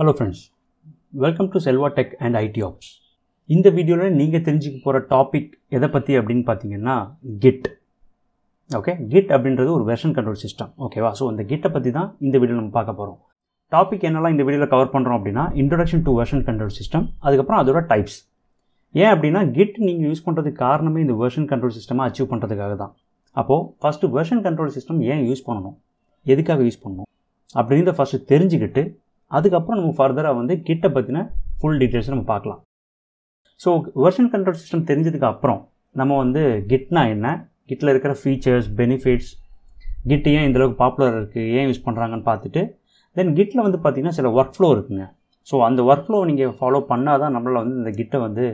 hello friends welcome to Selva tech and IT apps இந்த வீடியோவில் நீங்கள் தெரிஞ்சுக்க போகிற டாபிக் எதை பற்றி அப்படின்னு பார்த்தீங்கன்னா கிட் ஓகே கிட் அப்படின்றது ஒரு வெர்ஷன் கண்ட்ரோல் சிஸ்டம் ஓகேவா ஸோ அந்த கிட்டை பற்றி தான் இந்த வீடியோ நம்ம பார்க்க போகிறோம் டாபிக் என்னெல்லாம் இந்த வீடியோவில் கவர் பண்ணுறோம் அப்படின்னா introduction to version control system அதுக்கப்புறம் அதோட டைப்ஸ் ஏன் அப்படின்னா கிட் நீங்கள் யூஸ் பண்ணுறதுக்கு காரணமே இந்த வெர்ஷன் கண்ட்ரோல் சிஸ்டமாக அச்சீவ் பண்ணுறதுக்காக தான் அப்போது ஃபஸ்ட்டு வெர்ஷன் கண்ட்ரோல் சிஸ்டம் ஏன் யூஸ் பண்ணணும் எதுக்காக யூஸ் பண்ணணும் அப்படின்றத ஃபஸ்ட்டு தெரிஞ்சுக்கிட்டு அதுக்கப்புறம் நம்ம ஃபர்தராக வந்து கிட்ட பற்றின ஃபுல் டீட்டெயில்ஸ் நம்ம பார்க்கலாம் ஸோ வெர்ஷன் கண்ட்ரோல் சிஸ்டம் தெரிஞ்சதுக்கு அப்புறம் நம்ம வந்து கிட்னா என்ன கிட்டில் இருக்கிற ஃபீச்சர்ஸ் பெனிஃபிட்ஸ் கிட் ஏன் இந்தளவுக்கு பாப்புலர் இருக்குது ஏன் யூஸ் பண்ணுறாங்கன்னு பார்த்துட்டு தென் கிட்டில் வந்து பார்த்திங்கன்னா சில ஒர்க் ஃப்ளோ இருக்குங்க ஸோ அந்த ஒர்க் ஃப்ளோ நீங்கள் ஃபாலோ பண்ணால் தான் நம்மளால் வந்து இந்த கிட்டை வந்து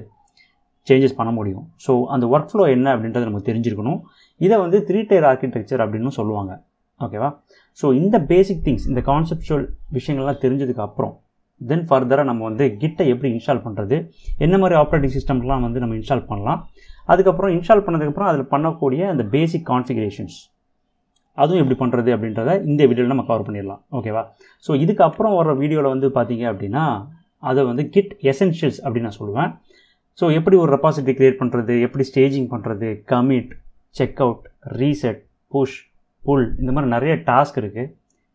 சேஞ்சஸ் பண்ண முடியும் ஸோ அந்த ஒர்க் ஃப்ளோ என்ன அப்படின்றது நமக்கு தெரிஞ்சிருக்கணும் இதை வந்து த்ரீ டயர் ஆர்கிடெக்சர் அப்படின்னு சொல்லுவாங்க ஓகேவா ஸோ இந்த பேசிக் திங்ஸ் இந்த கான்செப்டுவல் விஷயங்கள்லாம் தெரிஞ்சதுக்கு அப்புறம் தென் ஃபர்தராக நம்ம வந்து கிட்டை எப்படி இன்ஸ்டால் பண்ணுறது என்ன மாதிரி ஆப்ரேட்டிங் சிஸ்டம்லாம் வந்து நம்ம இன்ஸ்டால் பண்ணலாம் அதுக்கப்புறம் இன்ஸ்டால் பண்ணதுக்கப்புறம் அதில் பண்ணக்கூடிய அந்த பேசிக் கான்ஃபிகரேஷன்ஸ் அதுவும் எப்படி பண்ணுறது அப்படின்றத இந்த வீடியோவில் நம்ம கவர் பண்ணிடலாம் ஓகேவா ஸோ இதுக்கப்புறம் வர வீடியோவில் வந்து பார்த்தீங்க அப்படின்னா அதை வந்து கிட் எசென்ஷியல்ஸ் அப்படின்னு நான் சொல்லுவேன் ஸோ எப்படி ஒரு ரெப்பாசிட்டி க்ரியேட் பண்ணுறது எப்படி ஸ்டேஜிங் பண்ணுறது commit check out reset push pull இந்த மாதிரி நிறைய டாஸ்க் இருக்குது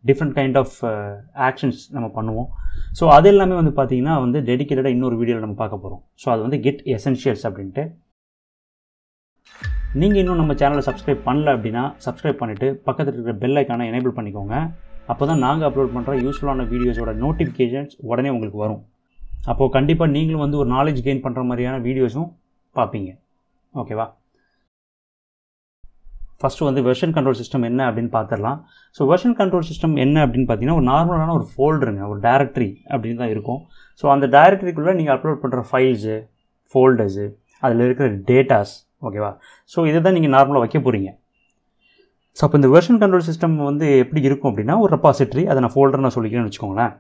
டிஃப்ரெண்ட் கைண்ட் ஆஃப் ஆக்ஷன்ஸ் நம்ம பண்ணுவோம் ஸோ அது எல்லாமே வந்து பார்த்திங்கன்னா வந்து டெடிக்கேட்டடாக இன்னொரு வீடியோவில் நம்ம பார்க்க போகிறோம் ஸோ அது வந்து கெட் எசென்ஷியல்ஸ் அப்படின்ட்டு நீங்கள் இன்னும் நம்ம சேனலை சப்ஸ்கிரைப் பண்ணல அப்படின்னா சப்ஸ்கிரைப் பண்ணிவிட்டு பக்கத்தில் இருக்கிற பெல் ஐக்கானை எனேபிள் பண்ணிக்கோங்க அப்போ தான் நாங்கள் அப்லோட் பண்ணுற யூஸ்ஃபுல்லான வீடியோஸோட நோட்டிஃபிகேஷன்ஸ் உடனே உங்களுக்கு வரும் அப்போது கண்டிப்பாக நீங்களும் வந்து ஒரு நாலேஜ் கெயின் பண்ணுற மாதிரியான வீடியோஸும் பார்ப்பீங்க ஓகேவா ஃபஸ்ட்டு வந்து வெர்ஷன் கண்ட்ரோல் சிஸ்டம் என்ன அப்படின்னு பார்த்துடலாம் ஸோ வெர்ஷன் கண்ட்ரோல் சிஸ்டம் என்ன அப்படின்னு பார்த்தீங்கன்னா ஒரு நார்மலான ஒரு ஃபோல்டருங்க ஒரு டேரக்டரி அப்படின்னு தான் இருக்கும் ஸோ அந்த டேரக்டரிக்குள்ளே நீங்கள் அப்லோட் பண்ணுற ஃபைல்ஸு ஃபோல்டர்ஸு அதில் இருக்கிற டேட்டாஸ் ஓகேவா ஸோ இதை தான் நீங்கள் நார்மலாக வைக்க போகிறீங்க ஸோ அப்போ இந்த வெர்ஷன் கண்ட்ரோல் சிஸ்டம் வந்து எப்படி இருக்கும் அப்படின்னா ஒரு ரெப்பாசிட்ரி அதை நான் ஃபோல்டர் நான் சொல்லிக்கிறேன்னு வச்சுக்கோங்களேன்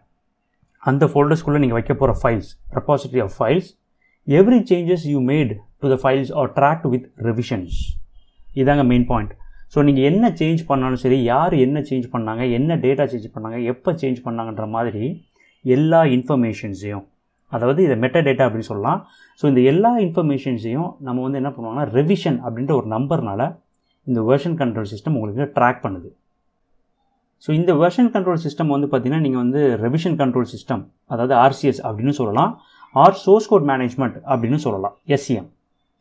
அந்த ஃபோல்டர்ஸ்குள்ளே நீங்கள் வைக்க போகிற files repository of files every changes you made to the files are tracked with revisions இதாங்க மெயின் பாயிண்ட் ஸோ நீங்கள் என்ன சேஞ்ச் பண்ணாலும் சரி யார் என்ன சேஞ்ச் பண்ணாங்க என்ன டேட்டா சேஞ்ச் பண்ணாங்க எப்போ சேஞ்ச் பண்ணாங்கன்ற மாதிரி எல்லா இன்ஃபர்மேஷன்ஸையும் அதாவது இதை மெட்டா டேட்டா அப்படின்னு சொல்லலாம் ஸோ இந்த எல்லா இன்ஃபர்மேஷன்ஸையும் நம்ம வந்து என்ன பண்ணுவாங்கன்னா ரெவிஷன் அப்படின்ற ஒரு நம்பர்னால் இந்த வெர்ஷன் கண்ட்ரோல் சிஸ்டம் உங்களுக்கு ட்ராக் பண்ணுது ஸோ இந்த வெர்ஷன் கண்ட்ரோல் சிஸ்டம் வந்து பார்த்திங்கன்னா நீங்கள் வந்து ரெவிஷன் கண்ட்ரோல் சிஸ்டம் அதாவது ஆர்சிஎஸ் அப்படின்னு சொல்லலாம் ஆர் சோர்ஸ் கோட் மேனேஜ்மெண்ட் அப்படின்னு சொல்லலாம் எஸ்சிஎம்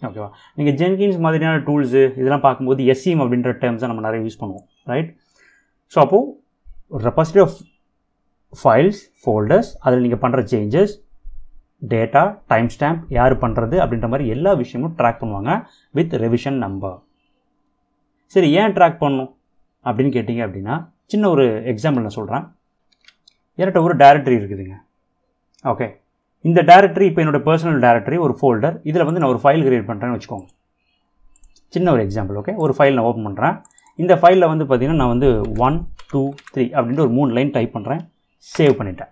ஓகேவா நீங்கள் ஜென்கின்ஸ் மாதிரியான டூல்ஸு இதெல்லாம் பார்க்கும்போது எஸ்இம் e அப்படின்ற டேர்ம்ஸை நம்ம நிறைய யூஸ் பண்ணுவோம் ரைட் ஸோ அப்போது ரெப்பாசிட்டி ஆஃப் ஃபைல்ஸ் ஃபோல்டர்ஸ் அதில் நீங்கள் பண்ணுற சேஞ்சஸ் டேட்டா டைம் ஸ்டாம்ப் யார் பண்ணுறது அப்படின்ற மாதிரி எல்லா விஷயமும் ட்ராக் பண்ணுவாங்க வித் ரெவிஷன் நம்பர் சரி ஏன் ட்ராக் பண்ணும் அப்படின்னு கேட்டிங்க அப்படின்னா சின்ன ஒரு எக்ஸாம்பிள் நான் சொல்கிறேன் என்கிட்ட ஒரு டைரக்டரி இருக்குதுங்க ஓகே இந்த டேரக்டரி இப்போ என்னோடய பர்சனல் டேரக்டரி ஒரு ஃபோல்டர் இதில் வந்து நான் ஒரு ஃபைல் கிரியேட் பண்ணுறேன்னு வச்சுக்கோங்க சின்ன ஒரு எக்ஸாம்பிள் ஓகே ஒரு ஃபைல் நான் ஓப்பன் பண்ணுறேன் இந்த ஃபைலில் வந்து பார்த்திங்கன்னா நான் வந்து ஒன் டூ த்ரீ அப்படின்ட்டு ஒரு மூணு லைன் டைப் பண்ணுறேன் சேவ் பண்ணிட்டேன்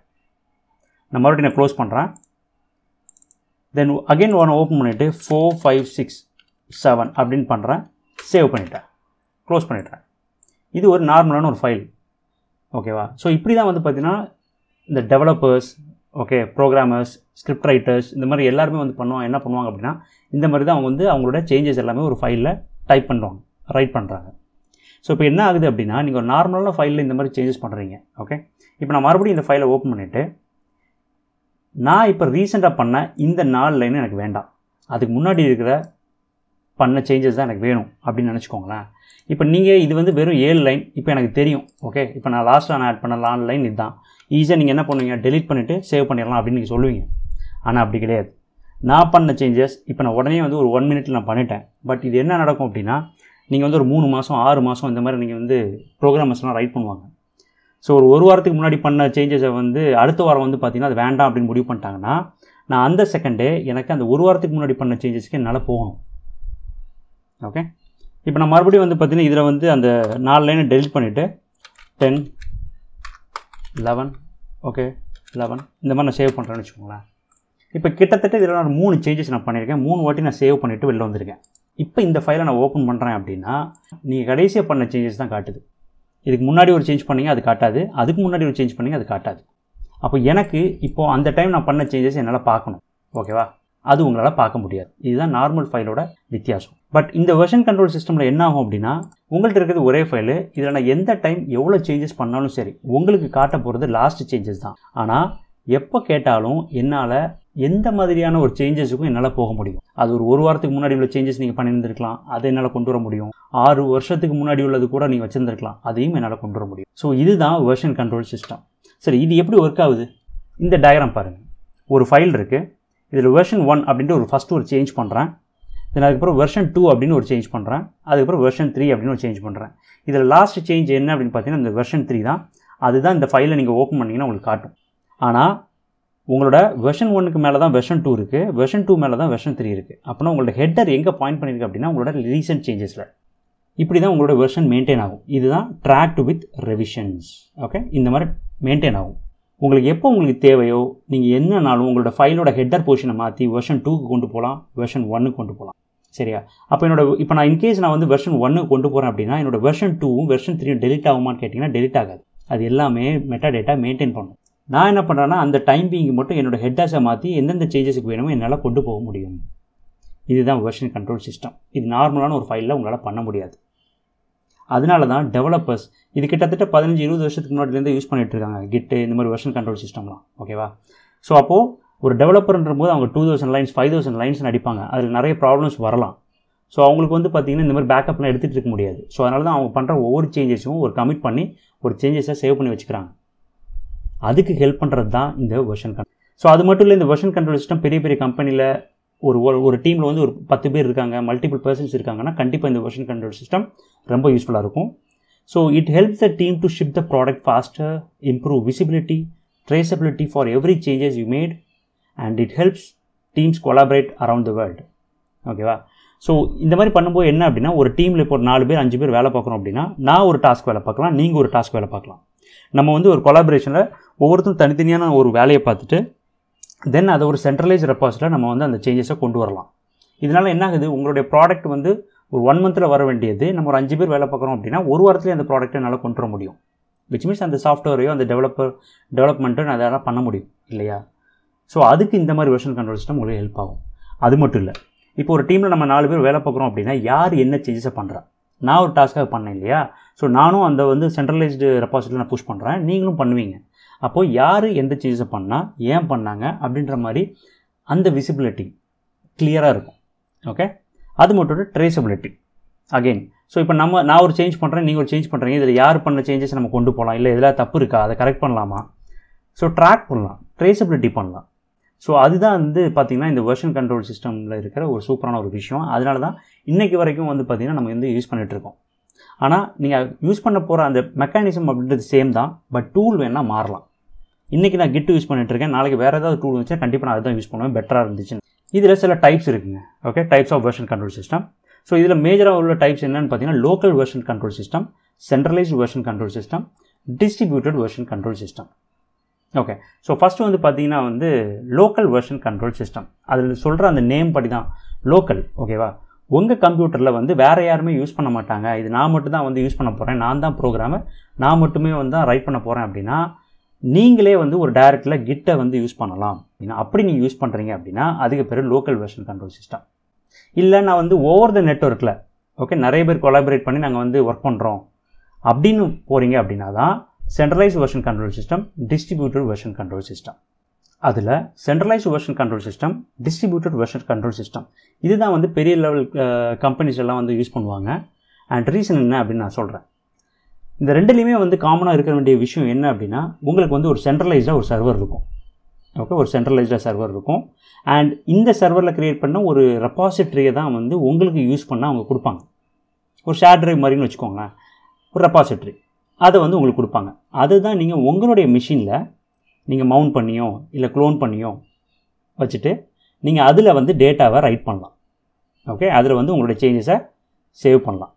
நான் மறுபடியும் நான் க்ளோஸ் பண்ணுறேன் தென் அகெயின் ஒன் ஓப்பன் பண்ணிவிட்டு ஃபோர் ஃபைவ் சிக்ஸ் செவன் அப்படின்னு பண்ணுறேன் சேவ் பண்ணிட்டேன் க்ளோஸ் பண்ணிட்டேன் இது ஒரு நார்மலான ஒரு ஃபைல் ஓகேவா ஸோ இப்படி தான் வந்து பார்த்திங்கன்னா இந்த developers okay programmers script writers இந்த மாதிரி எல்லாருமே வந்து பண்ணுவாங்க என்ன பண்ணுவாங்க அப்படின்னா இந்த மாதிரி தான் அவங்க வந்து அவங்களோட சேஞ்சஸ் எல்லாமே ஒரு ஃபைலில் டைப் பண்ணுவாங்க ரைட் பண்ணுறாங்க ஸோ இப்போ என்ன ஆகுது அப்படின்னா நீங்கள் ஒரு நார்மலான ஃபைலில் இந்த மாதிரி சேஞ்சஸ் பண்ணுறீங்க ஓகே இப்போ நான் மறுபடியும் இந்த ஃபைலை ஓப்பன் பண்ணிவிட்டு நான் இப்போ ரீசெண்டாக பண்ண இந்த நாலு லைன் எனக்கு வேண்டாம் அதுக்கு முன்னாடி இருக்கிற பண்ண சேஞ்சஸ் தான் எனக்கு வேணும் அப்படின்னு நினச்சிக்கோங்களேன் இப்போ நீங்கள் இது வந்து வெறும் ஏழு லைன் இப்போ எனக்கு தெரியும் ஓகே இப்போ நான் லாஸ்ட்டாக நான் ஆட் பண்ண லான் லைன் இதுதான் ஈஸியாக நீங்கள் என்ன பண்ணுவீங்க டெலிட் பண்ணிவிட்டு சேவ் பண்ணிடலாம் அப்படின்னு நீங்கள் சொல்லுவீங்க ஆனால் அப்படி கிடையாது நான் பண்ண சேஞ்சஸ் இப்போ நான் உடனே வந்து ஒரு ஒன் மினிட்ல நான் பண்ணிட்டேன் பட் இது என்ன நடக்கும் அப்படின்னா நீங்கள் வந்து ஒரு மூணு மாதம் ஆறு மாதம் இந்த மாதிரி நீங்கள் வந்து ப்ரோக்ராமர்ஸ்லாம் ரைட் பண்ணுவாங்க ஸோ ஒரு ஒரு வாரத்துக்கு முன்னாடி பண்ண சேஞ்சஸை வந்து அடுத்த வாரம் வந்து பார்த்திங்கன்னா அது வேண்டாம் அப்படின்னு முடிவு பண்ணிட்டாங்கன்னா நான் அந்த செகண்டே எனக்கு அந்த ஒரு வாரத்துக்கு முன்னாடி பண்ண சேஞ்சஸ்க்கு என்னால் போகணும் ஓகே இப்போ நான் மறுபடியும் வந்து பார்த்திங்கன்னா இதில் வந்து அந்த நாலு லைனை டெலிட் பண்ணிவிட்டு டென் லெவன் ஓகே லெவன் இந்த மாதிரி நான் சேவ் பண்ணுறேன்னு வச்சுக்கோங்களேன் இப்போ கிட்டத்தட்ட இதில் நான் மூணு சேஞ்சஸ் நான் பண்ணியிருக்கேன் மூணு வாட்டி நான் சேவ் பண்ணிவிட்டு வெளில வந்திருக்கேன் இப்போ இந்த ஃபைலை நான் ஓப்பன் பண்ணுறேன் அப்படின்னா நீங்கள் கடைசியாக பண்ண சேஞ்சஸ் தான் காட்டுது இதுக்கு முன்னாடி ஒரு சேஞ்ச் பண்ணிங்க அது காட்டாது அதுக்கு முன்னாடி ஒரு சேஞ்ச் பண்ணிங்க அது காட்டாது அப்போ எனக்கு இப்போது அந்த டைம் நான் பண்ண சேஞ்சஸ் என்னால் பார்க்கணும் ஓகேவா அது உங்களால் பார்க்க முடியாது இதுதான் நார்மல் ஃபைலோட வித்தியாசம் பட் இந்த வெர்ஷன் கண்ட்ரோல் சிஸ்டமில் என்ன ஆகும் அப்படின்னா உங்கள்கிட்ட இருக்கிறது ஒரே ஃபைலு இதில் நான் எந்த டைம் எவ்வளோ சேஞ்சஸ் பண்ணாலும் சரி உங்களுக்கு காட்ட போகிறது லாஸ்ட் சேஞ்சஸ் தான் ஆனால் எப்போ கேட்டாலும் என்னால் எந்த மாதிரியான ஒரு சேஞ்சஸுக்கும் என்னால் போக முடியும் அது ஒரு ஒரு வாரத்துக்கு முன்னாடி உள்ள சேஞ்சஸ் நீங்கள் பண்ணியிருந்திருக்கலாம் அதை என்னால் கொண்டு வர முடியும் ஆறு வருஷத்துக்கு முன்னாடி உள்ளது கூட நீங்கள் வச்சுருந்துருக்கலாம் அதையும் என்னால் கொண்டு வர முடியும் ஸோ இதுதான் வெர்ஷன் கண்ட்ரோல் சிஸ்டம் சரி இது எப்படி ஒர்க் ஆகுது இந்த டயக்ராம் பாருங்கள் ஒரு ஃபைல் இருக்குது இதில் வெர்ஷன் ஒன் அப்படின்ட்டு ஒரு ஃபஸ்ட்டு ஒரு சேஞ்ச் பண்ணுறேன் தென் அதுக்கப்புறம் வெர்ஷன் டூ அப்படின்னு ஒரு சேஞ்ச் பண்ணுறேன் அதுக்கப்புறம் வெர்ஷன் த்ரீ அப்படின்னு ஒரு சேஞ்ச் பண்ணுறேன் இதில் லாஸ்ட் சேஞ்ச் என்ன அப்படின்னு பார்த்தீங்கன்னா இந்த வெர்ஷன் த்ரீ தான் அதுதான் இந்த ஃபைலை நீங்கள் ஓப்பன் பண்ணிங்கன்னா உங்களுக்கு காட்டும் ஆனால் உங்களோட வெர்ஷன் ஒனுக்கு மேலே தான் வெர்ஷன் டூ இருக்குது வெர்ஷன் டூ மேலே தான் வெர்ஷன் த்ரீ இருக்குது அப்படின்னா உங்களோட ஹெட்டர் எங்கே பாயிண்ட் பண்ணியிருக்கு அப்படின்னா உங்களோட ரீசென்ட் சேஞ்சஸில் இப்படி தான் உங்களோட வெர்ஷன் மெயின்டைன் ஆகும் இதுதான் ட்ராக்டு வித் ரெவிஷன்ஸ் ஓகே இந்த மாதிரி மெயின்டைன் ஆகும் உங்களுக்கு எப்போ உங்களுக்கு தேவையோ நீங்கள் என்னன்னாலும் உங்களோட ஃபைலோட ஹெட்டர் பொசிஷனை மாற்றி வெர்ஷன் டூக்கு கொண்டு போகலாம் வெர்ஷன் ஒன்னுக்கு கொண்டு போகலாம் சரியா அப்போ என்னோட இப்போ நான் இன்கேஸ் நான் வந்து வெர்ஷன் ஒன்று கொண்டு போகிறேன் அப்படின்னா என்னோட வெர்ஷன் டூவும் வெர்ஷன் த்ரீயும் டெலிட் ஆகுமான்னு கேட்டிங்கன்னா டெலிட் ஆகாது அது எல்லாமே மெட்டா டேட்டா மெயின்டைன் பண்ணும் நான் என்ன பண்ணுறேன்னா அந்த டைம் மட்டும் என்னோடய ஹெட்டாஸை மாற்றி எந்தெந்த சேஞ்சஸுக்கு வேணுமோ என்னால் கொண்டு போக முடியும் இதுதான் வெர்ஷன் கண்ட்ரோல் சிஸ்டம் இது நார்மலான ஒரு ஃபைலில் உங்களால் பண்ண முடியாது அதனால தான் டெவலப்பர்ஸ் இது கிட்டத்தட்ட பதினஞ்சு இருபது வருஷத்துக்கு முன்னாடிலேருந்து யூஸ் பண்ணிகிட்டு இருக்காங்க கிட்டு இந்த மாதிரி வெர்ஷன் கண்ட்ரோல் சிஸ்டம்லாம் ஓகேவா ஸோ அப்போது ஒரு டெவலப்பர்ன்ற போது அவங்க two thousand lines five thousand lines அடிப்பாங்க அதில் நிறைய ப்ராப்ளம்ஸ் வரலாம் ஸோ அவங்களுக்கு வந்து பார்த்திங்கன்னா இந்த மாதிரி பேக்கப்லாம் எடுத்துகிட்டு இருக்க முடியாது ஸோ அதனால தான் அவங்க பண்ணுற ஒவ்வொரு சேஞ்சஸும் ஒரு கமிட் பண்ணி ஒரு சேஞ்சஸை சேவ் பண்ணி வச்சுக்கிறாங்க அதுக்கு ஹெல்ப் பண்ணுறது தான் இந்த வெர்ஷன் கண்ட்ரோல் ஸோ அது மட்டும் இல்லை இந்த வெர்ஷன் கண்ட்ரோல் சிஸ்டம் பெரிய பெரிய கம்பெனியில் ஒரு ஒரு டீமில் வந்து ஒரு பத்து பேர் இருக்காங்க மல்டிபிள் பர்சன்ஸ் இருக்காங்கன்னா கண்டிப்பாக இந்த வெர்ஷன் கண்ட்ரோல் சிஸ்டம் ரொம்ப யூஸ்ஃபுல்லாக இருக்கும் so it helps the team to ship the product faster improve visibility traceability for every changes you made and it helps teams collaborate around the world ஓகேவா so இந்த மாதிரி பண்ணும்போது என்ன அப்படின்னா ஒரு டீமில் இப்போ ஒரு நாலு பேர் அஞ்சு பேர் வேலை பார்க்குறோம் அப்படின்னா நான் ஒரு டாஸ்க் வேலை பார்க்கலாம் நீங்கள் ஒரு டாஸ்க் வேலை பார்க்கலாம் நம்ம வந்து ஒரு கொலாபரேஷனில் ஒவ்வொருத்தரும் தனித்தனியான ஒரு வேலையை பார்த்துட்டு தென் அதை ஒரு சென்ட்ரலைஸ் ரெப்பாஸில் நம்ம வந்து அந்த சேஞ்சஸை கொண்டு வரலாம் இதனால் என்ன ஆகுது உங்களுடைய ப்ராடக்ட் வந்து ஒரு ஒன் மந்தில் வர வேண்டியது நம்ம ஒரு அஞ்சு பேர் வேலை பார்க்குறோம் அப்படின்னா ஒரு வாரத்துலேயே அந்த ப்ராடக்ட்டை என்னால் கொண்டு வர முடியும் விச் மீன்ஸ் அந்த சாஃப்ட்வேரையோ அந்த டெவலப்பர் டெவலப்மெண்ட்டோ நான் அதெல்லாம் பண்ண முடியும் இல்லையா ஸோ அதுக்கு இந்த மாதிரி வெர்ஷன் கண்ட்ரோல் சிஸ்டம் உங்களுக்கு ஹெல்ப் ஆகும் அது மட்டும் இல்லை இப்போ ஒரு டீமில் நம்ம நாலு பேர் வேலை பார்க்குறோம் அப்படின்னா யார் என்ன சேஞ்சஸை பண்ணுறா நான் ஒரு டாஸ்க்காக பண்ணேன் இல்லையா ஸோ நானும் அந்த வந்து சென்ட்ரலைஸ்டு ரெப்பாசிட்டியில் நான் புஷ் பண்ணுறேன் நீங்களும் பண்ணுவீங்க அப்போது யார் எந்த சேஞ்சஸை பண்ணால் ஏன் பண்ணாங்க அப்படின்ற மாதிரி அந்த விசிபிலிட்டி கிளியராக இருக்கும் ஓகே அது மட்டும் ட்ரேசபிலிட்டி அகெயின் ஸோ இப்போ நம்ம நான் ஒரு சேஞ்ச் பண்ணுறேன் நீங்கள் ஒரு சேஞ்ச் பண்ணுறீங்க இதில் யார் பண்ண சேஞ்சஸ் நம்ம கொண்டு போகலாம் இல்லை இதில் தப்பு இருக்கா அதை கரெக்ட் பண்ணலாமா ஸோ ட்ராக் பண்ணலாம் ட்ரேசபிலிட்டி பண்ணலாம் ஸோ அதுதான் வந்து பார்த்திங்கன்னா இந்த வெர்ஷன் கண்ட்ரோல் சிஸ்டமில் இருக்கிற ஒரு சூப்பரான ஒரு விஷயம் அதனால தான் இன்றைக்கி வரைக்கும் வந்து பார்த்திங்கன்னா நம்ம வந்து யூஸ் பண்ணிகிட்ருக்கோம் ஆனால் நீங்கள் யூஸ் பண்ண போகிற அந்த மெக்கானிசம் அப்படின்றது சேம் தான் பட் டூல் வேணால் மாறலாம் இன்றைக்கி நான் கிட்டு யூஸ் பண்ணிகிட்ருக்கேன் நாளைக்கு வேறு ஏதாவது டூல் வந்துச்சு கண்டிப்பாக நான் அதை யூஸ் பண்ணுவேன் பெட்டராக இருந்துச்சுன்னு இதில் சில டைப்ஸ் இருக்குங்க okay types of version control system so இதில் மேஜராக உள்ள டைப்ஸ் என்னென்னு பார்த்தீங்கன்னா local version control system centralised version control system distributed version control system okay so first வந்து பார்த்தீங்கன்னா வந்து லோக்கல் வெர்ஷன் கண்ட்ரோல் சிஸ்டம் அதில் சொல்கிற அந்த நேம் படி தான் லோக்கல் ஓகேவா உங்கள் கம்ப்யூட்டரில் வந்து வேறு யாருமே யூஸ் பண்ண மாட்டாங்க இது நான் மட்டும் தான் வந்து யூஸ் பண்ண போகிறேன் நான் தான் ப்ரோக்ராமை நான் மட்டுமே வந்து தான் ரைட் பண்ண போகிறேன் அப்படின்னா நீங்களே வந்து ஒரு டேரக்டில் கிட்டை வந்து யூஸ் பண்ணலாம் அப்படின்னா அப்படி நீங்கள் யூஸ் பண்ணுறீங்க அப்படின்னா அதுக்கு பேர் லோக்கல் வெர்ஷன் கண்ட்ரோல் சிஸ்டம் இல்லை நான் வந்து ஓவர் த நெட்ஒர்க்கில் ஓகே நிறைய பேர் கொலாபரேட் பண்ணி நாங்கள் வந்து ஒர்க் பண்ணுறோம் அப்படின்னு போகிறீங்க அப்படின்னா தான் centralise version control system distributed version control system அதில் centralise version control system distributed version control system இதுதான் வந்து பெரிய லெவல் கம்பெனிஸ் எல்லாம் வந்து யூஸ் பண்ணுவாங்க அண்ட் ரீசன் என்ன அப்படின்னு நான் சொல்கிறேன் இந்த ரெண்டுலேயுமே வந்து காமனாக இருக்க வேண்டிய விஷயம் என்ன அப்படின்னா உங்களுக்கு வந்து ஒரு சென்ட்ரலைஸ்டாக ஒரு சர்வர் இருக்கும் ஓகே ஒரு சென்ட்ரலைஸ்டாக சர்வர் இருக்கும் அண்ட் இந்த சர்வரில் க்ரியேட் பண்ண ஒரு ரெப்பாசிட்ரியை தான் வந்து உங்களுக்கு யூஸ் பண்ணால் அவங்க கொடுப்பாங்க ஒரு ஷேர் ட்ரைவ் மாதிரின்னு வச்சுக்கோங்களேன் ஒரு ரெப்பாசிட்ரி அதை வந்து உங்களுக்கு கொடுப்பாங்க அதுதான் நீங்கள் உங்களுடைய மிஷினில் நீங்கள் மவுண்ட் பண்ணியோ இல்லை க்ளோன் பண்ணியோ வச்சுட்டு நீங்கள் அதில் வந்து டேட்டாவை ரைட் பண்ணலாம் ஓகே அதில் வந்து உங்களுடைய சேஞ்சஸை சேவ் பண்ணலாம்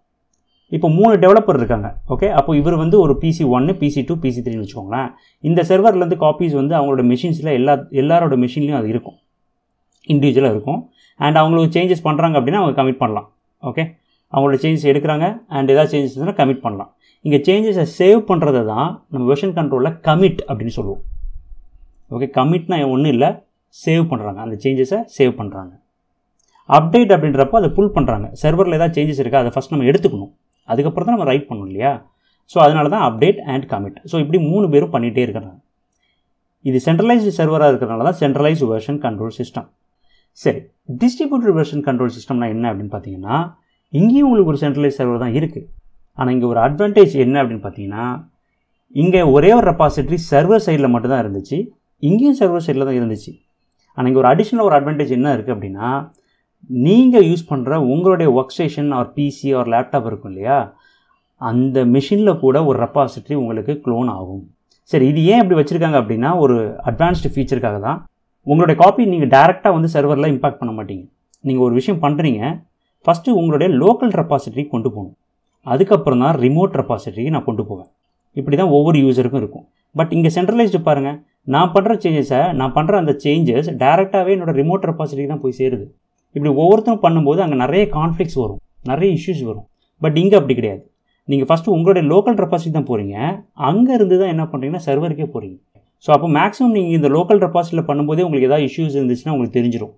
இப்போ மூணு டெவலப்பர் இருக்காங்க ஓகே அப்போ இவர் வந்து ஒரு பிசி ஒன்று பிசி டூ பிசி த்ரீன்னு வச்சுக்கோங்களேன் இந்த செர்வர்லேருந்து காப்பீஸ் வந்து அவங்களோட மிஷின்ஸில் எல்லா எல்லாரோட மிஷின்லேயும் அது இருக்கும் இண்டிவிஜுவலாக இருக்கும் அண்ட் அவங்களுக்கு சேஞ்சஸ் பண்ணுறாங்க அப்படின்னா அவங்க கமிட் பண்ணலாம் ஓகே அவங்களோட சேஞ்சஸ் எடுக்கிறாங்க அண்ட் எதாவது சேஞ்சஸ்னால் கமிட் பண்ணலாம் இங்கே சேஞ்சஸை சேவ் பண்ணுறதை தான் நம்ம வெர்ஷன் கண்ட்ரோலில் கமிட் அப்படின்னு சொல்லுவோம் ஓகே கமிட்னா ஒன்றும் இல்லை சேவ் பண்ணுறாங்க அந்த சேஞ்சஸை சேவ் பண்ணுறாங்க அப்டேட் அப்படின்றப்போ அதை புல் பண்ணுறாங்க சர்வரில் ஏதாவது சேஞ்சஸ் இருக்கா அதை ஃபஸ்ட் நம்ம எடுத்துக்கணும் அதுக்கப்புறம் தான் நம்ம ரைட் பண்ணணும் இல்லையா ஸோ அதனால தான் அப்டேட் அண்ட் கமிட் ஸோ இப்படி மூணு பேரும் பண்ணிகிட்டே இருக்கிறாங்க இது சென்ட்ரலைஸ்டு சர்வராக இருக்கிறனால தான் சென்ட்ரலைஸ்டு வெர்ஷன் கண்ட்ரோல் சிஸ்டம் சரி டிஸ்ட்ரிபியூட்டட் வெர்ஷன் கண்ட்ரோல் சிஸ்டம்னா என்ன அப்படின்னு பார்த்தீங்கன்னா இங்கேயும் உங்களுக்கு ஒரு சென்ட்ரலைஸ் சர்வர் தான் இருக்குது ஆனால் இங்கே ஒரு அட்வான்டேஜ் என்ன அப்படின்னு பார்த்தீங்கன்னா இங்கே ஒரே ஒரு ரெப்பாசிட்ரி சர்வர் சைடில் மட்டும்தான் இருந்துச்சு இங்கேயும் சர்வர் சைடில் தான் இருந்துச்சு ஆனால் இங்கே ஒரு அடிஷ்னல் ஒரு அட்வான்டேஜ் என்ன இருக்குது அப்படின்னா நீங்கள் யூஸ் பண்ணுற உங்களுடைய workstation or PC or laptop இருக்கும் இல்லையா அந்த மிஷினில் கூட ஒரு ரெப்பாசிட்ரி உங்களுக்கு க்ளோன் ஆகும் சரி இது ஏன் இப்படி வச்சுருக்காங்க அப்படின்னா ஒரு அட்வான்ஸ்டு ஃபீச்சருக்காக தான் உங்களுடைய காப்பி நீங்கள் டேரெக்டாக வந்து சர்வரில் இம்பாக்ட் பண்ண மாட்டீங்க நீங்கள் ஒரு விஷயம் பண்ணுறீங்க ஃபஸ்ட்டு உங்களுடைய லோக்கல் ரெப்பாசிட்ரி கொண்டு போகணும் அதுக்கப்புறம் தான் ரிமோட் ரெப்பாசிட்டரிக்கு நான் கொண்டு போவேன் இப்படி தான் ஒவ்வொரு யூசருக்கும் இருக்கும் பட் இங்கே சென்ட்ரலைஸ்டு பாருங்கள் நான் பண்ணுற சேஞ்சஸை நான் பண்ணுற அந்த சேஞ்சஸ் டேரெக்டாகவே என்னோடய ரிமோட் ரெப்பாசிட்டிக்கு தான் போய் சேருது இப்படி ஒவ்வொருத்தரும் பண்ணும்போது அங்கே நிறைய கான்ஃப்ளிக்ஸ் வரும் நிறைய இஷ்யூஸ் வரும் பட் இங்கே அப்படி கிடையாது நீங்கள் ஃபஸ்ட்டு உங்களுடைய லோக்கல் ரெப்பாசிட்டி தான் போகிறீங்க அங்கே இருந்து தான் என்ன பண்ணுறீங்கன்னா சர்வருக்கே போகிறீங்க ஸோ அப்போ மேக்ஸிமம் நீங்கள் இந்த லோக்கல் ரெப்பாசிட்டியில் பண்ணும்போதே உங்களுக்கு ஏதாவது இஷ்யூஸ் இருந்துச்சுன்னா உங்களுக்கு தெரிஞ்சிடும்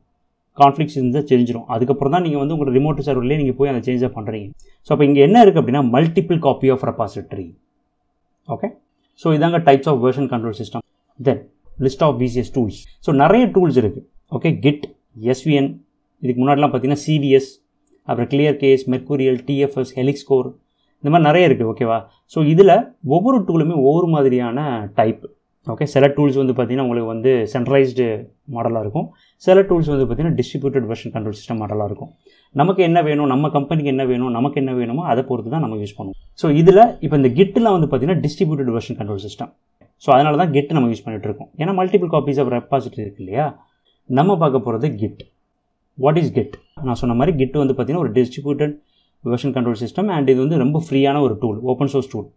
கான்ஃப்ளிக்ஸ் இருந்தால் செஞ்சிடும் அதுக்கப்புறம் தான் நீங்கள் வந்து உங்களோட ரிமோட் சர்வர்லேயே நீங்கள் போய் அதை சேஞ்சாக பண்ணுறீங்க ஸோ அப்போ இங்கே என்ன இருக்குது அப்படின்னா multiple copy of repository okay so இதாங்க types of version control system then list of VCS tools so நிறைய டூல்ஸ் இருக்குது ஓகே கிட் எஸ்விஎன் இதுக்கு முன்னாடிலாம் பார்த்தீங்கன்னா சிவிஎஸ் அப்புறம் ClearCase Mercurial TFS Helix Core இந்த மாதிரி நிறைய இருக்குது ஓகேவா ஸோ இதில் ஒவ்வொரு டூலுமே ஒவ்வொரு மாதிரியான டைப் ஓகே சில டூல்ஸ் வந்து பார்த்திங்கன்னா உங்களுக்கு வந்து சென்ட்ரலைஸ்டு மாடலாக இருக்கும் சில டூல்ஸ் வந்து பார்த்திங்கன்னா டிஸ்ட்ரிபியூட்டட் வெர்ஷன் கண்ட்ரோல் சிஸ்டம் மாடலாக இருக்கும் நமக்கு என்ன வேணும் நம்ம கம்பெனிக்கு என்ன வேணும் நமக்கு என்ன வேணுமோ அதை பொறுத்து தான் நம்ம யூஸ் பண்ணுவோம் ஸோ இதில் இப்போ இந்த கிட்டில் வந்து பார்த்திங்கன்னா distributed version control system so அதனால தான் கிட் நம்ம யூஸ் பண்ணிகிட்டு இருக்கோம் ஏன்னா மல்டிபிள் காப்பீஸ் ஆஃப் ரெப்பாசிட்டி இருக்குது இல்லையா நம்ம பார்க்க போகிறது கிட் வாட் இஸ் கிட் நான் சொன்ன மாதிரி கிட் வந்து பார்த்திங்கன்னா ஒரு distributed version control system and இது வந்து ரொம்ப ஃப்ரீயான ஒரு tool open source tool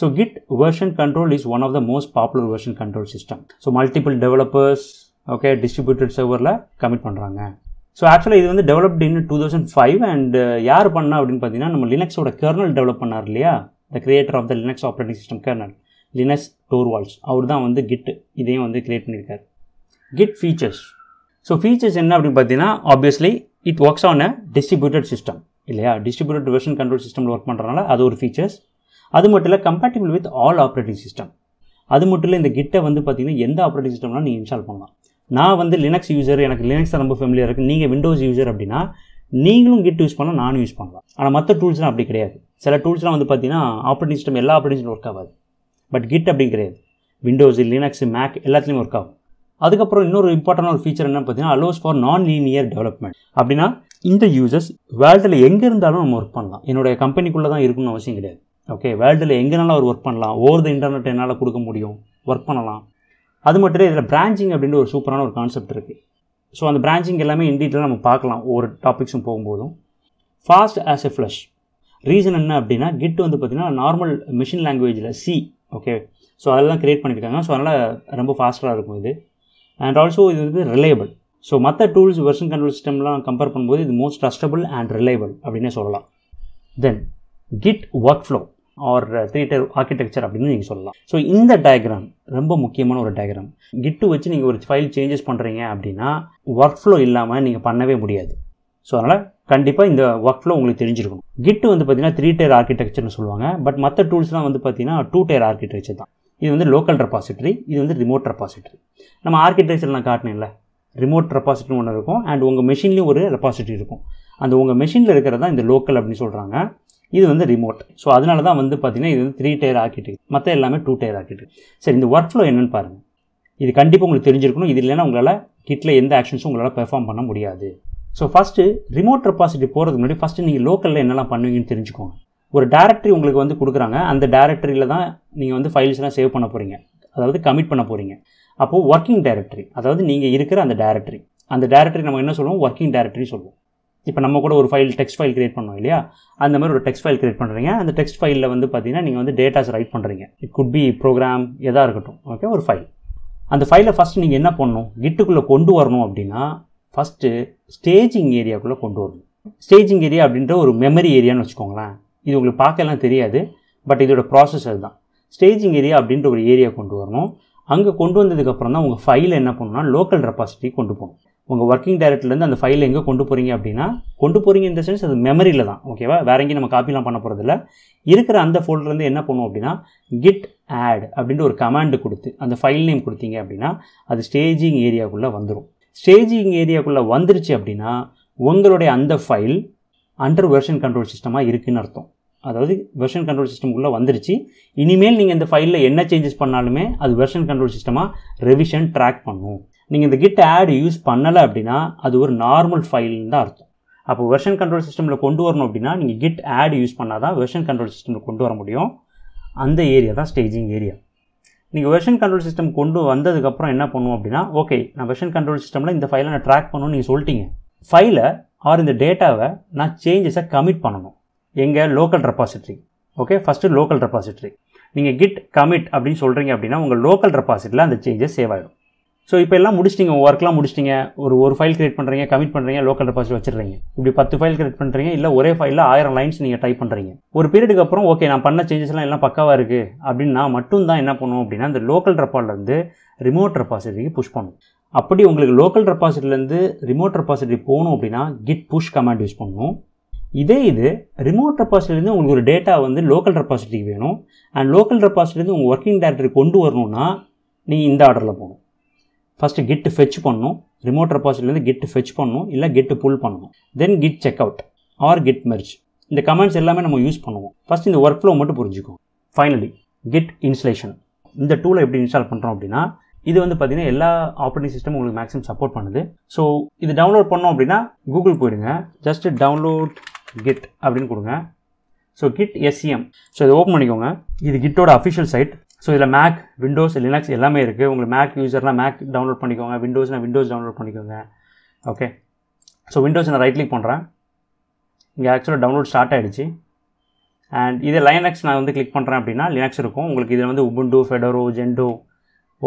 so Git version control is one of the most popular version control system so multiple developers okay distributed சர்வரில் கமிட் பண்ணுறாங்க ஸோ ஆக்சுவலாக இது வந்து developed in two thousand five and யார் பண்ணா அப்படின்னு பார்த்தீங்கன்னா நம்ம லினக்ஸோட கர்னல் டெவலப் பண்ணார் இல்லையா the creator of the Linux operating system kernel Linus Torvalds அவர் தான் வந்து கிட் இதையும் வந்து கிரியேட் பண்ணியிருக்காரு கிட் ஃபீச்சர்ஸ் ஸோ ஃபீச்சர்ஸ் என்ன அப்படின்னு பார்த்தீங்கன்னா obviously it works on a distributed system இல்லையா distributed version control system work பண்ணுறதுனால அது ஒரு ஃபீச்சர்ஸ் அது மட்டும் இல்லை compatible with all operating system அது மட்டும் இல்லை இந்த கிட்டை வந்து பார்த்திங்கன்னா எந்த ஆப்ரேட்டிங் சிஸ்டம்னா நீங்கள் இன்ஸ்டால் பண்ணலாம் நான் வந்து லினக்ஸ் யூசர் எனக்கு லினக்ஸ் ரொம்ப ஃபேமிலியாக இருக்குது நீங்கள் விண்டோஸ் யூசர் அப்படின்னா நீங்களும் கிட் யூஸ் பண்ணலாம் நானும் யூஸ் பண்ணலாம் ஆனால் மற்ற டூல்ஸ்லாம் அப்படி கிடையாது சில டூல்ஸ்லாம் வந்து பார்த்தீங்கன்னா ஆப்ரேட்டிங் சிஸ்டம் எல்லா ஆப்ரேட்டிங் ஒர்க் ஆகாது பட் கிட் அப்படி கிடையாது விண்டோஸ் லினக்ஸ் மேக் எல்லாத்துலேயும் ஒர்க் ஆகும் அதுக்கப்புறம் இன்னொரு இம்பார்ட்டண்டான ஒரு ஃபீச்சர் என்ன பார்த்தீங்கன்னா allows for non linear development அப்படின்னா இந்த யூசர்ஸ் வேர்ல்டில் எங்கே இருந்தாலும் நம்ம ஒர்க் பண்ணலாம் என்னுடைய கம்பெனிக்குள்ளே தான் இருக்கணும்னு அவசியம் கிடையாது ஓகே வேர்ல்டில் எங்கேனாலும் அவர் ஒர்க் பண்ணலாம் ஓவர் த இன்டர்நெட் என்னால் கொடுக்க முடியும் ஒர்க் பண்ணலாம் அது மட்டும் இதில் பிரான்ச்சிங் அப்படின்ற ஒரு சூப்பரான ஒரு கான்செப்ட் இருக்குது ஸோ அந்த பிரான்ச்சிங் எல்லாமே இன்டீட்டெயிலாக நம்ம பார்க்கலாம் ஒவ்வொரு டாபிக்ஸும் போகும்போதும் fast as a flash reason என்ன அப்படின்னா கிட் வந்து பார்த்திங்கன்னா நார்மல் மிஷின் லாங்குவேஜில் சி ஓகே ஸோ அதெல்லாம் க்ரியேட் பண்ணியிருக்காங்க ஸோ அதனால் ரொம்ப ஃபாஸ்ட்டாக இருக்கும் இது அண்ட் ஆல்சோ இது வந்து ரிலேபிள் ஸோ மற்ற டூல்ஸ் வெர்ஷன் கண்ட்ரோல் சிஸ்டம்லாம் கம்பேர் பண்ணும்போது இது மோஸ்ட் ட்ரஸ்டபுள் அண்ட் ரிலேபிள் அப்படின்னே சொல்லலாம் then Git workflow or three tier architecture அப்படின்னு நீங்கள் சொல்லலாம் ஸோ இந்த டயக்ராம் ரொம்ப முக்கியமான ஒரு டயக்ராம் கிட்டு வச்சு நீங்கள் ஒரு ஃபைல் சேஞ்சஸ் பண்ணுறீங்க அப்படின்னா ஒர்க் ஃப்ளோ இல்லாமல் நீங்கள் பண்ணவே முடியாது ஸோ அதனால் கண்டிப்பாக இந்த ஒர்க் ஃப்ளோ உங்களுக்கு தெரிஞ்சிருக்கணும் கிட்டு வந்து பார்த்தீங்கன்னா த்ரீ டயர் ஆர்கிடெக்சர்னு சொல்லுவாங்க பட் மற்ற டூல்ஸ்லாம் வந்து பார்த்தீங்கன்னா டூ டயர் ஆர்கிடெக்சர் தான் இது வந்து லோக்கல் ரெபாசிட்டரி இது வந்து ரிமோட் ரெபாசிட்டரி நம்ம ஆர்கிடெக்சர் நான் காட்டினேன்ல ரிமோட் ரெபாசிட்டரி ஒன்று இருக்கும் அண்ட் உங்கள் மெஷின்லேயும் ஒரு ரெப்பாசிட்டி இருக்கும் அந்த உங்கள் மெஷினில் இருக்கிறது தான் இந்த லோக்கல் அப்படின்னு சொல்கிறாங்க இது வந்து ரிமோட் ஸோ அதனால தான் வந்து பார்த்திங்கன்னா இது வந்து த்ரீ டயர் ஆக்கிட்டு மற்ற எல்லாமே டூ டயர் ஆக்கிட்டு சரி இந்த ஒர்க் ஃப்ளோ என்னென்னு பாருங்கள் இது கண்டிப்பாக உங்களுக்கு தெரிஞ்சிருக்கணும் இது இல்லைன்னா உங்களால் கிட்டில் எந்த ஆக்ஷன்ஸும் உங்களால் பெர்ஃபார்ம் பண்ண முடியாது ஸோ ஃபஸ்ட்டு ரிமோட் ரெப்பாசிட்டி போகிறதுக்கு முன்னாடி ஃபஸ்ட்டு நீங்கள் லோக்கலில் என்னெல்லாம் பண்ணுவீங்கன்னு தெரிஞ்சுக்கோங்க ஒரு டேரக்டரி உங்களுக்கு வந்து கொடுக்குறாங்க அந்த டேரக்டரியில் தான் நீங்கள் வந்து ஃபைல்ஸ்லாம் சேவ் பண்ண போகிறீங்க அதாவது கமிட் பண்ண போகிறீங்க அப்போது ஒர்க்கிங் டேரக்டரி அதாவது நீங்கள் இருக்கிற அந்த டேரக்டரி அந்த டேரக்டரி நம்ம என்ன சொல்லுவோம் ஒர்க்கிங் டேரக்டரி சொல்லுவோம் இப்போ நம்ம கூட ஒரு ஃபைல் டெக்ஸ்ட் ஃபைல் கிரியேட் பண்ணோம் இல்லையா அந்த மாதிரி ஒரு டெக்ஸ்ட் ஃபைல் கிரியேட் பண்ணுறீங்க அந்த டெக்ஸ்ட் ஃபைலில் வந்து பார்த்தீங்கன்னா நீங்கள் வந்து டேட்டாஸ் ரைட் பண்ணுறீங்க இட் குட் பி ப்ரோக்ராம் எதாக இருக்கட்டும் ஓகே ஒரு ஃபைல் அந்த ஃபைலை ஃபஸ்ட்டு நீங்கள் என்ன பண்ணணும் கிட்டுக்குள்ளே கொண்டு வரணும் அப்படின்னா ஃபஸ்ட்டு ஸ்டேஜிங் ஏரியாக்குள்ளே கொண்டு வரணும் ஸ்டேஜிங் ஏரியா அப்படின்ற ஒரு மெமரி ஏரியான்னு வச்சுக்கோங்களேன் இது உங்களுக்கு பார்க்கலாம் தெரியாது பட் இதோட ப்ராசஸ் அதுதான் ஸ்டேஜிங் ஏரியா அப்படின்ற ஒரு ஏரியா கொண்டு வரணும் அங்கே கொண்டு வந்ததுக்கப்புறம் தான் உங்கள் ஃபைலை என்ன பண்ணணும்னா லோக்கல் ரெப்பாசிட்டி கொண்டு போகணும் உங்கள் ஒர்க்கிங் டைரக்டர்லேருந்து அந்த ஃபைலை எங்கே கொண்டு போகிறீங்க அப்படின்னா கொண்டு போகிறீங்க இந்த சென்ஸ் அது மெமரியில் தான் ஓகேவா வேற எங்கேயும் நம்ம காப்பிலாம் பண்ண போகிறதில்ல இருக்கிற அந்த ஃபோல்டர்லேருந்து என்ன பண்ணுவோம் அப்படின்னா கிட் ஆட் அப்படின்ட்டு ஒரு கமாண்டு கொடுத்து அந்த ஃபைல் நேம் கொடுத்தீங்க அப்படின்னா அது ஸ்டேஜிங் ஏரியாக்குள்ளே வந்துடும் ஸ்டேஜிங் ஏரியாக்குள்ளே வந்துருச்சு அப்படின்னா உங்களுடைய அந்த ஃபைல் அண்டர் வெர்ஷன் கண்ட்ரோல் சிஸ்டமாக இருக்குதுன்னு அர்த்தம் அதாவது வெர்ஷன் கண்ட்ரோல் சிஸ்டம்குள்ளே வந்துருச்சு இனிமேல் நீங்கள் இந்த ஃபைலில் என்ன சேஞ்சஸ் பண்ணாலுமே அது வெர்ஷன் கண்ட்ரோல் சிஸ்டமாக ரெவிஷன் ட்ராக் பண்ணும் நீங்கள் இந்த கிட் ஆட் யூஸ் பண்ணலை அப்படின்னா அது ஒரு நார்மல் ஃபைல்னு தான் அர்த்தம் அப்போ வெர்ஷன் கண்ட்ரோல் சிஸ்டமில் கொண்டு வரணும் அப்படின்னா நீங்கள் கிட் ஆட் யூஸ் பண்ணால் தான் வெர்ஷன் கண்ட்ரோல் சிஸ்டமில் கொண்டு வர முடியும் அந்த ஏரியா தான் ஸ்டேஜிங் ஏரியா நீங்கள் வெர்ஷன் கண்ட்ரோல் சிஸ்டம் கொண்டு வந்ததுக்கப்புறம் என்ன பண்ணுவோம் அப்படின்னா ஓகே நான் வெர்ஷன் கண்ட்ரோல் சிஸ்டமில் இந்த ஃபைலை நான் ட்ராக் பண்ணணும்னு நீங்கள் சொல்லிட்டீங்க ஃபைலை ஆர் இந்த டேட்டாவை நான் சேஞ்சஸை கமிட் பண்ணணும் எங்கள் local repository okay first local repository நீங்கள் கிட் கமிட் அப்படின்னு சொல்கிறீங்க அப்படின்னா உங்கள் லோக்கல் ரெப்பாசிட்டியில் அந்த சேஞ்சஸ் சேவ் ஆகிடும் ஸோ இப்போ எல்லாம் முடிச்சிட்டிங்க ஒர்க்லாம் முடிச்சிட்டிங்க ஒரு ஒரு ஃபைல் கிரியேட் பண்ணுறீங்க கமிட் பண்ணுறீங்க லோக்கல் டெபாசிட் வச்சிடுறீங்க இப்படி பத்து ஃபைல் கிரியேட் பண்ணுறீங்க இல்லை ஒரே ஃபைலில் ஆயிரம் லைன்ஸ் நீங்கள் டைப் பண்ணுறீங்க ஒரு பீரியடுக்கு அப்புறம் ஓகே நான் பண்ண சேஞ்சஸ்லாம் எல்லாம் பக்காவாக இருக்குது அப்படின்னு நான் மட்டும் தான் என்ன பண்ணுவோம் அப்படின்னா அந்த லோக்கல் ரெப்பாலேருந்து ரிமோட் டெபாசிட்டிக்கு புஷ் பண்ணும் அப்படி உங்களுக்கு லோக்கல் டெபாசிட்டிலேருந்து ரிமோட் ரெப்பாசிட்டி போகணும் அப்படின்னா கிட் புஷ் கமாண்ட் யூஸ் பண்ணணும் இதே இது ரிமோட் டெபாசிட்லேருந்து உங்களுக்கு ஒரு டேட்டா வந்து லோக்கல் டெபாசிட்டிக்கு வேணும் அண்ட் லோக்கல் டெபாசிட்லேருந்து உங்கள் ஒர்க்கிங் டேரக்டரி கொண்டு வரணும்னா நீங்கள் இந்த ஆர்டரில் போகணும் ஃபஸ்ட்டு கிட் ஃபெச் பண்ணணும் ரிமோட் ரெபாசிட்லேருந்து கிட் ஃபெச் பண்ணணும் இல்லை கிட் புல் பண்ணணும் then Git check out or Git merge இந்த கமெண்ட்ஸ் எல்லாமே நம்ம யூஸ் பண்ணுவோம் ஃபஸ்ட் இந்த ஒர்க் ஃப்ளோ மட்டும் புரிஞ்சுக்கும் ஃபைனலி கிட் இன்ஸ்டலேஷன் இந்த டூலை எப்படி இன்ஸ்டால் பண்ணுறோம் அப்படின்னா இது வந்து பார்த்தீங்கன்னா எல்லா ஆப்ரேட்டிங் சிஸ்டம் உங்களுக்கு மேக்ஸிமம் சப்போர்ட் பண்ணுது ஸோ இது டவுன்லோட் பண்ணோம் அப்படின்னா கூகுள் போயிடுங்க ஜஸ்ட் டவுன்லோட் கிட் அப்படின்னு கொடுங்க ஸோ கிட் எஸ்சிஎம் ஸோ இதை ஓப்பன் பண்ணிக்கோங்க இது கிட்டோட அஃபிஷியல் சைட் ஸோ இதில் மேக் விண்டோஸ் லினக்ஸ் எல்லாமே இருக்குது உங்களுக்கு மேக் யூசர்னால் மேக் டவுன்லோட் பண்ணிக்கோங்க விண்டோஸ்னால் விண்டோஸ் டவுன்லோட் பண்ணிக்கோங்க ஓகே ஸோ விண்டோஸ் நான் ரைட் கிளிக் பண்ணுறேன் இங்கே ஆக்சுவலாக டவுன்லோட் ஸ்டார்ட் ஆகிடுச்சு அண்ட் இது லைனக்ஸ் நான் வந்து கிளிக் பண்ணுறேன் அப்படின்னா லினக்ஸ் இருக்கும் உங்களுக்கு இதில் வந்து Ubuntu Fedora Gentoo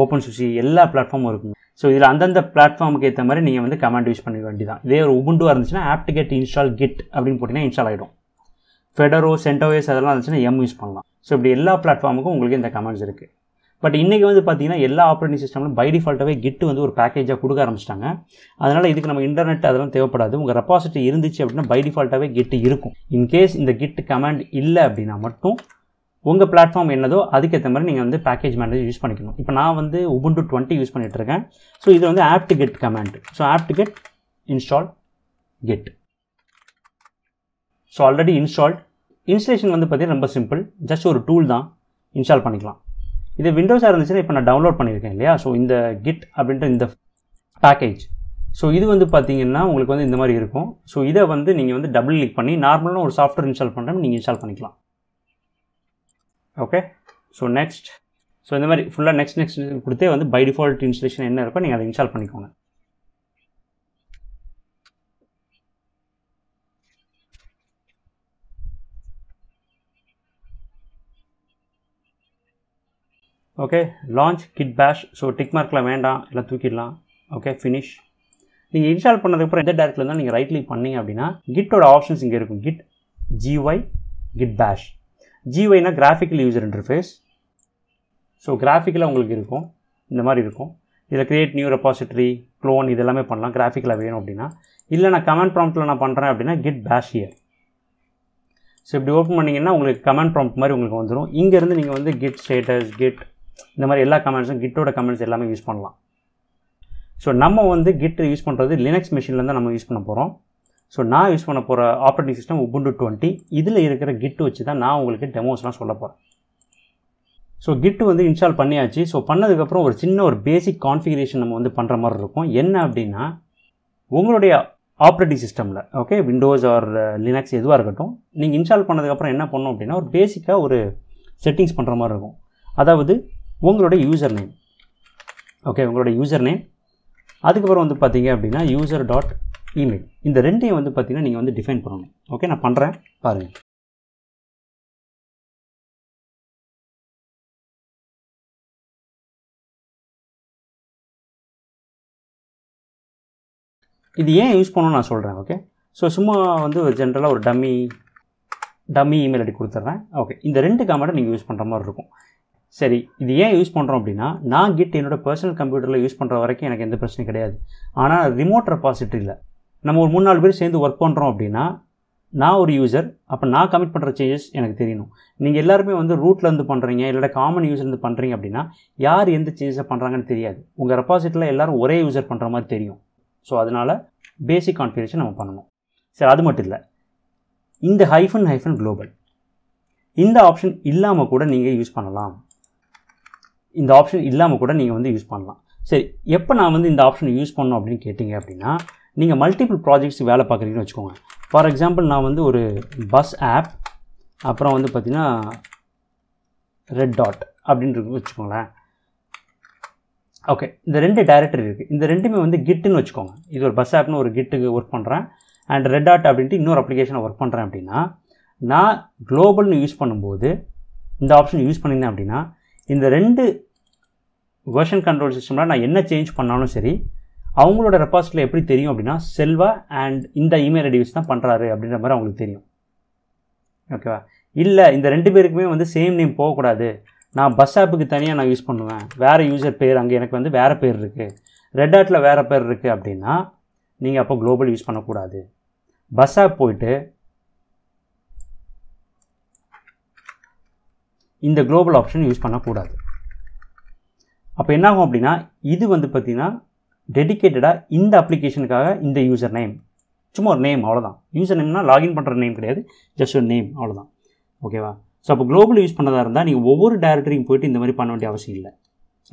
openSUSE எல்லா பிளாட்ஃபார்மும் இருக்கும் ஸோ இதில் அந்தந்த பிளாட்ஃபார்முக்கு ஏற்ற மாதிரி நீங்கள் வந்து கமெண்ட் யூஸ் பண்ணிக்க வேண்டியதான் இதே ஒரு உபுண்டுவாக இருந்துச்சுன்னா ஆப்டிகெட் இன்ஸ்டால் கிட் அப்படின்னு போட்டிங்கன்னா இன்ஸ்டால் ஆகிடும் ஃபெடரோ சென்டோவேஸ் அதெல்லாம் இருந்துச்சுன்னா எம் யூஸ் பண்ணலாம் ஸோ இப்படி எல்லா பிளாட்ஃபார்முக்கும் உங்களுக்கு இந்த கமெண்ட்ஸ் இருக்குது பட் இன்றைக்கி வந்து பார்த்திங்கன்னா எல்லா ஆப்ரேட்டிங் சிஸ்டம்லும் பை டிஃபால்ட்டாகவே கிட் வந்து ஒரு பேக்கேஜாக கொடுக்க ஆரம்பிச்சிட்டாங்க அதனால் இதுக்கு நம்ம இன்டர்நெட் அதெல்லாம் தேவைப்படாது உங்கள் ரெப்பாசிட்டி இருந்துச்சு அப்படின்னா பை டிஃபால்ட்டாகவே கிட் இருக்கும் இன்கேஸ் இந்த கிட் கமெண்ட் இல்லை அப்படின்னா மட்டும் உங்கள் பிளாட்ஃபார்ம் என்னதோ அதுக்கேற்ற மாதிரி நீங்கள் வந்து பேக்கேஜ் மேனேஜர் யூஸ் பண்ணிக்கணும் இப்போ நான் வந்து உபுண்டு டுவெண்ட்டி யூஸ் பண்ணிகிட்ருக்கேன் ஸோ இது வந்து apt get command so apt get install Git so already installed installation வந்து பார்த்திங்கன்னா ரொம்ப சிம்பிள் ஜஸ்ட் ஒரு டூல் தான் இன்ஸ்டால் பண்ணிக்கலாம் இது விண்டோஸாக இருந்துச்சுன்னா இப்போ நான் டவுன்லோட் பண்ணியிருக்கேன் இல்லையா ஸோ இந்த கிட் அப்படின்ற இந்த பேக்கேஜ் ஸோ இது வந்து பார்த்தீங்கன்னா உங்களுக்கு வந்து இந்த மாதிரி இருக்கும் ஸோ இதை வந்து நீங்கள் வந்து டபுள் கிளிக் பண்ணி நார்மலாக ஒரு சாஃப்ட்வேர் இன்ஸ்டால் பண்ணுற நீங்கள் இன்ஸ்டால் பண்ணிக்கலாம் ஓகே ஸோ நெக்ஸ்ட் ஸோ இந்த மாதிரி ஃபுல்லாக நெக்ஸ்ட் நெக்ஸ்ட் கொடுத்தே வந்து பை டிஃபால்ட் இன்ஸ்டலேஷன் என்ன இருக்கோ நீங்கள் அதை இன்ஸ்டால் பண்ணிக்கோங்க okay launch Git bash so tick மார்க்கில் வேண்டாம் இல்லை தூக்கிடலாம் ஓகே ஃபினிஷ் நீங்கள் இன்ஸ்டால் பண்ணதுக்கப்புறம் எந்த டேரக்டில் இருந்தால் நீங்கள் ரைட் கிளிக் பண்ணீங்க அப்படின்னா கிட்டோட ஆப்ஷன்ஸ் இங்கே இருக்கும் கிட் ஜிஒய் கிட் பேஷ் ஜிஒய்னா கிராஃபிக்கல் யூசர் இன்டர்ஃபேஸ் ஸோ கிராஃபிக்கலாக உங்களுக்கு இருக்கும் இந்த மாதிரி இருக்கும் இதில் க்ரியேட் நியூ ரெபாசிட்டரி க்ளோன் இதெல்லாமே பண்ணலாம் கிராஃபிக்கில் வேணும் அப்படின்னா இல்லை நான் கமெண்ட் ப்ராம்ப்டில் நான் பண்ணுறேன் அப்படின்னா கிட் பேஷ் இயர் ஸோ இப்படி ஓப்பன் பண்ணிங்கன்னா உங்களுக்கு கமெண்ட் ப்ராம்ப்ட் மாதிரி உங்களுக்கு வந்துடும் இங்கேருந்து நீங்கள் வந்து கிட் ஸ்டேட்டஸ் கிட் இந்த மாதிரி எல்லா கமெண்ட்ஸும் கிட்டோட கமெண்ட்ஸ் எல்லாமே யூஸ் பண்ணலாம் ஸோ நம்ம வந்து கிட் யூஸ் பண்ணுறது லினக்ஸ் மிஷினில் தான் நம்ம யூஸ் பண்ண போகிறோம் ஸோ நான் யூஸ் பண்ண போகிற ஆப்ரேட்டிங் சிஸ்டம் உபுண்டு டுவெண்ட்டி இதில் இருக்கிற கிட் வச்சு தான் நான் உங்களுக்கு டெமோஸ்லாம் சொல்ல போகிறேன் ஸோ கிட் வந்து இன்ஸ்டால் பண்ணியாச்சு ஸோ பண்ணதுக்கப்புறம் ஒரு சின்ன ஒரு பேசிக் கான்ஃபிகரேஷன் நம்ம வந்து பண்ணுற மாதிரி இருக்கும் என்ன அப்படின்னா உங்களுடைய ஆப்ரேட்டிங் சிஸ்டமில் ஓகே விண்டோஸ் ஆர் லினக்ஸ் எதுவாக இருக்கட்டும் நீங்கள் இன்ஸ்டால் பண்ணதுக்கப்புறம் என்ன பண்ணோம் அப்படின்னா ஒரு பேசிக்காக ஒரு செட்டிங்ஸ் பண்ணுற மாதிரி இருக்கும் அதாவது உங்களுடைய யூசர் நேம் ஓகே உங்களுடைய யூசர் நேம் அதுக்கப்புறம் வந்து பார்த்தீங்க அப்படின்னா யூசர் டாட் இமெயில் இந்த ரெண்டையும் வந்து பார்த்திங்கன்னா நீங்கள் வந்து டிஃபைன் பண்ணணும் ஓகே நான் பண்ணுறேன் பாருங்கள் இது ஏன் யூஸ் பண்ணணும்னு நான் சொல்கிறேன் ஓகே ஸோ சும்மா வந்து ஜென்ரலாக ஒரு டம்மி டம்மி இமெயில் ஐடி கொடுத்துட்றேன் ஓகே இந்த ரெண்டு கமெண்ட்டை நீங்கள் யூஸ் பண்ணுற மாதிரி இருக்கும் சரி இது ஏன் யூஸ் பண்ணுறோம் அப்படின்னா நான் கிட் என்னோடய பர்சனல் கம்ப்யூட்டரில் யூஸ் பண்ணுற வரைக்கும் எனக்கு எந்த பிரச்சனையும் கிடையாது ஆனால் ரிமோட் ரெபாசிட்டரியில் நம்ம ஒரு மூணு நாலு பேர் சேர்ந்து ஒர்க் பண்ணுறோம் அப்படின்னா நான் ஒரு யூசர் அப்போ நான் கமிட் பண்ணுற சேஞ்சஸ் எனக்கு தெரியணும் நீங்கள் எல்லாருமே வந்து ரூட்லேருந்து பண்ணுறீங்க இல்லை காமன் இருந்து பண்ணுறீங்க அப்படின்னா யார் எந்த சேஞ்சஸை பண்ணுறாங்கன்னு தெரியாது உங்கள் ரெபாசிட்டியில் எல்லோரும் ஒரே யூசர் பண்ணுற மாதிரி தெரியும் ஸோ அதனால் பேசிக் கான்ஃபிகரேஷன் நம்ம பண்ணணும் சரி அது மட்டும் இல்லை இந்த ஹைஃபன் ஹைஃபன் குளோபல் இந்த ஆப்ஷன் இல்லாமல் கூட நீங்கள் யூஸ் பண்ணலாம் இந்த ஆப்ஷன் இல்லாமல் கூட நீங்கள் வந்து யூஸ் பண்ணலாம் சரி எப்போ நான் வந்து இந்த ஆப்ஷனை யூஸ் பண்ணோம் அப்படின்னு கேட்டிங்க அப்படின்னா நீங்கள் மல்டிபிள் ப்ராஜெக்ட்ஸ் வேலை பார்க்குறீங்கன்னு வச்சுக்கோங்க ஃபார் எக்ஸாம்பிள் நான் வந்து ஒரு பஸ் ஆப் அப்புறம் வந்து பார்த்திங்கன்னா ரெட் டாட் அப்படின்றது வச்சுக்கோங்களேன் ஓகே இந்த ரெண்டு டைரக்டரி இருக்குது இந்த ரெண்டுமே வந்து கிட்டுன்னு வச்சுக்கோங்க இது ஒரு பஸ் ஆப்னு ஒரு கிட்டுக்கு ஒர்க் பண்ணுறேன் அண்ட் ரெட் டாட் அப்படின்ட்டு இன்னொரு அப்ளிகேஷனை ஒர்க் பண்ணுறேன் அப்படின்னா நான் குளோபல்னு யூஸ் பண்ணும்போது இந்த ஆப்ஷன் யூஸ் பண்ணியிருந்தேன் அப்படின்னா இந்த ரெண்டு வேர்ஷன் கண்ட்ரோல் சிஸ்டமில் நான் என்ன சேஞ்ச் பண்ணாலும் சரி அவங்களோட ரெப்பாஸ்டில் எப்படி தெரியும் அப்படின்னா செல்வா அண்ட் இந்த இமெயில் ஐடி வச்சு தான் பண்ணுறாரு அப்படின்ற மாதிரி அவங்களுக்கு தெரியும் ஓகேவா இல்லை இந்த ரெண்டு பேருக்குமே வந்து சேம் நேம் போகக்கூடாது நான் பஸ் ஆப்புக்கு தனியாக நான் யூஸ் பண்ணுவேன் வேறு யூசர் பேர் அங்கே எனக்கு வந்து வேறு பேர் இருக்குது ரெட் ஆட்டில் வேறு பேர் இருக்குது அப்படின்னா நீங்கள் அப்போ குளோபல் யூஸ் பண்ணக்கூடாது பஸ் ஆப் போயிட்டு இந்த குளோபல் ஆப்ஷன் யூஸ் பண்ணக்கூடாது அப்போ என்னாகும் அப்படின்னா இது வந்து பார்த்திங்கன்னா டெடிக்கேட்டடாக இந்த அப்ளிகேஷனுக்காக இந்த யூசர் நேம் சும்மா ஒரு நேம் அவ்வளோதான் யூசர் நேம்னால் லாகின் பண்ணுற நேம் கிடையாது ஜஸ்ட் ஒரு நேம் அவ்வளோதான் ஓகேவா ஸோ அப்போ குளோபல் யூஸ் பண்ணதாக இருந்தால் நீங்கள் ஒவ்வொரு டேரக்டரியும் போய்ட்டு இந்த மாதிரி பண்ண வேண்டிய அவசியம் இல்லை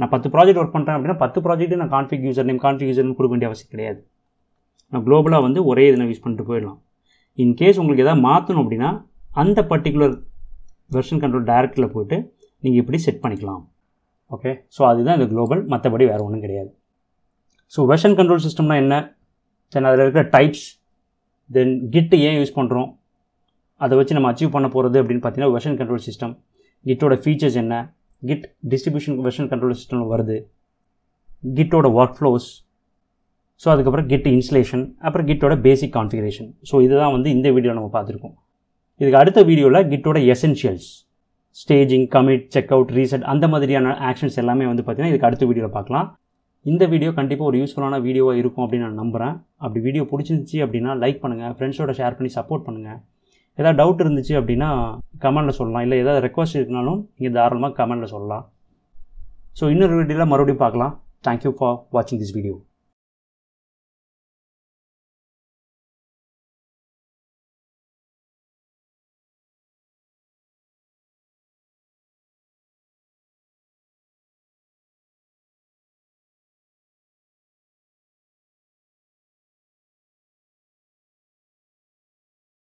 நான் பத்து ப்ராஜெக்ட் ஒர்க் பண்ணுறேன் அப்படின்னா பத்து ப்ராஜெக்ட்டு நான் config username config username கொடுக்க வேண்டிய அவசியம் கிடையாது நான் குளோபலாக வந்து ஒரே இதில் யூஸ் பண்ணிட்டு போயிடலாம் இன்கேஸ் உங்களுக்கு எதாவது மாற்றணும் அப்படின்னா அந்த பர்டிகுலர் வெர்ஷன் கண்ட்ரோல் டேரக்டரில் போய்ட்டு நீங்கள் இப்படி செட் பண்ணிக்கலாம் ஓகே ஸோ அதுதான் இந்த குளோபல் மற்றபடி வேறு ஒன்றும் கிடையாது ஸோ வெர்ஷன் கண்ட்ரோல் சிஸ்டம்னா என்ன தென் அதில் இருக்கிற டைப்ஸ் தென் கிட்டு ஏன் யூஸ் பண்ணுறோம் அதை வச்சு நம்ம அச்சீவ் பண்ண போகிறது அப்படின்னு பார்த்தீங்கன்னா வெர்ஷன் கண்ட்ரோல் சிஸ்டம் கிட்டோட ஃபீச்சர்ஸ் என்ன Git distribution version control system வருது கிட்டோட ஒர்க் ஃப்ளோஸ் ஸோ அதுக்கப்புறம் கிட் இன்ஸ்டலேஷன் அப்புறம் கிட்டோட பேசிக் கான்ஃபிகரேஷன் ஸோ இதுதான் வந்து இந்த வீடியோவில் நம்ம பார்த்துருக்கோம் இதுக்கு அடுத்த வீடியோவில் கிட்டோட essentials staging commit check out reset அந்த மாதிரியான ஆக்ஷன்ஸ் எல்லாமே வந்து பார்த்திங்கன்னா இதுக்கு அடுத்த வீடியோவில் பார்க்கலாம் இந்த வீடியோ கண்டிப்பாக ஒரு யூஸ்ஃபுல்லான வீடியோவாக இருக்கும் அப்படின்னு நான் நம்புகிறேன் அப்படி வீடியோ பிடிச்சிருந்துச்சி அப்படின்னா லைக் பண்ணுங்கள் ஃப்ரெண்ட்ஸோட ஷேர் பண்ணி சப்போர்ட் பண்ணுங்கள் ஏதாவது டவுட் இருந்துச்சு அப்படின்னா கமெண்டில் சொல்லலாம் இல்லை ஏதாவது ரெக்வஸ்ட் இருக்குனாலும் நீங்கள் தாராளமாக கமெண்டில் சொல்லலாம் ஸோ இன்னொரு வீடியோவில் மறுபடியும் பார்க்கலாம் தேங்க்யூ ஃபார் வாட்சிங் திஸ் வீடியோ